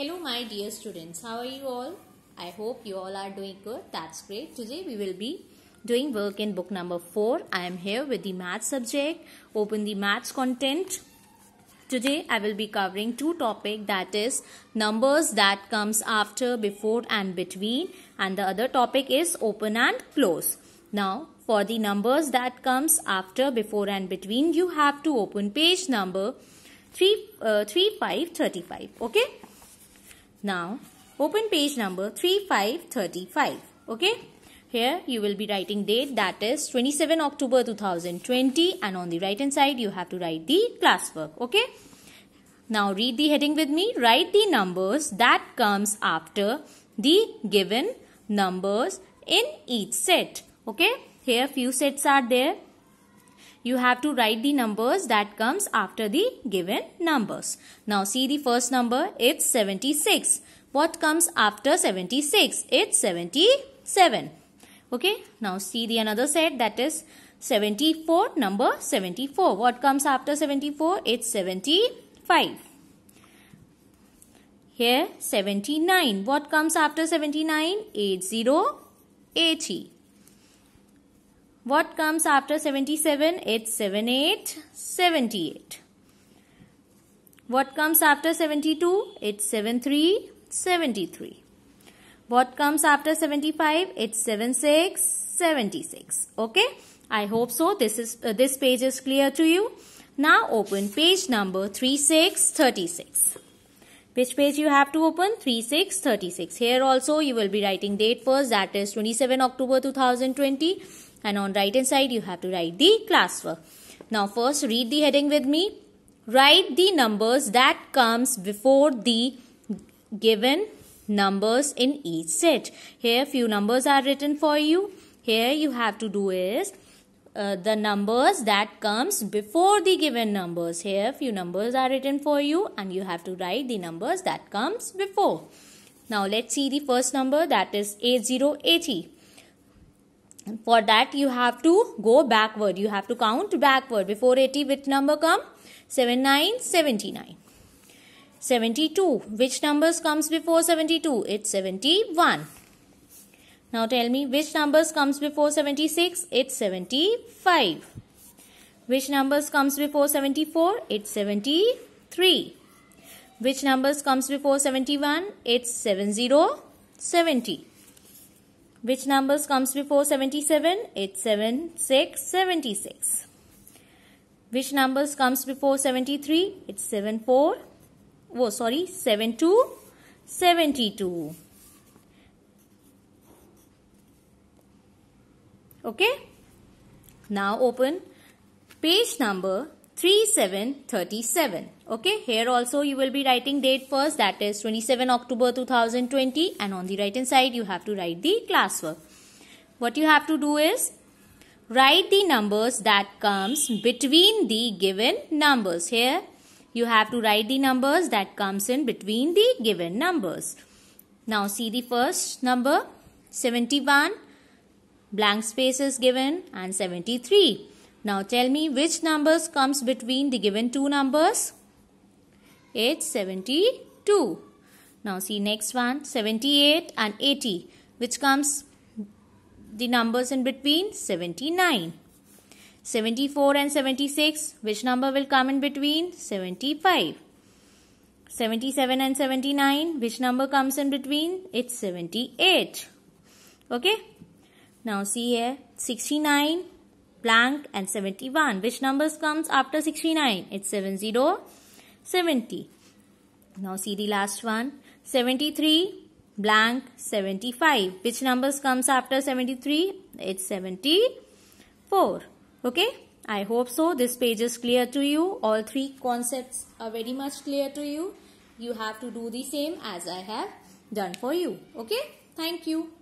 Hello, my dear students. How are you all? I hope you all are doing good. That's great. Today we will be doing work in book number 4. I am here with the math subject. Open the maths content. Today I will be covering two topics. that is numbers that comes after, before and between and the other topic is open and close. Now for the numbers that comes after, before and between you have to open page number 3, uh, 3535. Okay. Now, open page number 3535. Okay. Here you will be writing date that is 27 October 2020 and on the right hand side you have to write the classwork. Okay. Now read the heading with me. Write the numbers that comes after the given numbers in each set. Okay. Here few sets are there you have to write the numbers that comes after the given numbers. Now see the first number, it's 76. What comes after 76? It's 77. Okay, now see the another set that is 74, number 74. What comes after 74? It's 75. Here 79. What comes after 79? 80, 80. What comes after 77? It's 78, 78. What comes after 72? It's 73, 73. What comes after 75? It's 76, 76. Okay. I hope so. This is uh, this page is clear to you. Now open page number 3636. Which page you have to open? 3636. Here also you will be writing date first that is 27 October 2020 and on right hand side you have to write the class work. Now first read the heading with me. Write the numbers that comes before the given numbers in each set. Here few numbers are written for you. Here you have to do is uh, the numbers that comes before the given numbers here few numbers are written for you and you have to write the numbers that comes before now let's see the first number that is 8080 for that you have to go backward you have to count backward before 80 which number come 7979 72 which numbers comes before 72 it's 71 now tell me which numbers comes before 76? It's 75. Which numbers comes before 74? It's 73. Which numbers comes before 71? It's 7070. Which numbers comes before 77? It's 7676. Which numbers comes before 73? It's 74. Oh, sorry, 7272. Okay. Now open page number 3737. Okay, here also you will be writing date first that is 27 October 2020 and on the right hand side you have to write the classwork. What you have to do is write the numbers that comes between the given numbers. Here you have to write the numbers that comes in between the given numbers. Now see the first number 71 Blank space is given and 73. Now tell me which numbers comes between the given two numbers? It's 72. Now see next one 78 and 80 which comes the numbers in between 79. 74 and 76 which number will come in between 75. 77 and 79 which number comes in between it's 78. Okay now see here 69 blank and 71. Which numbers comes after 69? It's 70, 70. Now see the last one 73 blank 75. Which numbers comes after 73? It's 74. Okay. I hope so. This page is clear to you. All three concepts are very much clear to you. You have to do the same as I have done for you. Okay. Thank you.